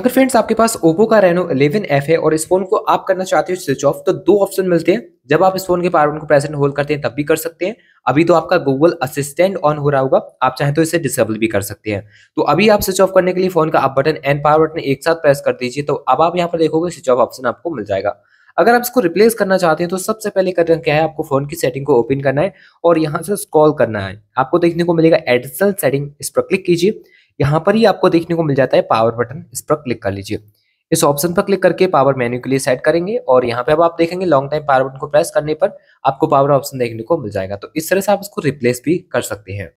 अगर फ्रेंड्स आपके पास ओप्पो का रेनो 11F है और इस फोन को आप करना चाहते हो स्विच ऑफ तो दो ऑप्शन मिलते हैं जब आप इस फोन के पावर बटन को प्रेजेंट होल्ड करते हैं तब भी कर सकते हैं अभी तो आपका गूगल असिस्टेंट ऑन हो रहा होगा आप चाहें तो इसे डिसेबल भी कर सकते हैं तो अभी आप स्विच ऑफ करने के लिए फोन का आप बटन एंड पावर बटन एक साथ प्रेस कर दीजिए तो अब आप यहाँ पर देखोगे स्विच ऑफ ऑप्शन आपको मिल जाएगा अगर आप इसको रिप्लेस करना चाहते हैं तो सबसे पहले कर क्या है आपको फोन की सेटिंग को ओपन करना है और यहाँ से स्क्रॉल करना है आपको देखने को मिलेगा एडिशनल सेटिंग इस पर क्लिक कीजिए यहाँ पर ही आपको देखने को मिल जाता है पावर बटन इस पर क्लिक कर लीजिए इस ऑप्शन पर क्लिक करके पावर मेन्यू के लिए सेट करेंगे और यहाँ पे अब आप देखेंगे लॉन्ग टाइम पावर बटन को प्रेस करने पर आपको पावर ऑप्शन देखने को मिल जाएगा तो इस तरह से आप इसको रिप्लेस भी कर सकते हैं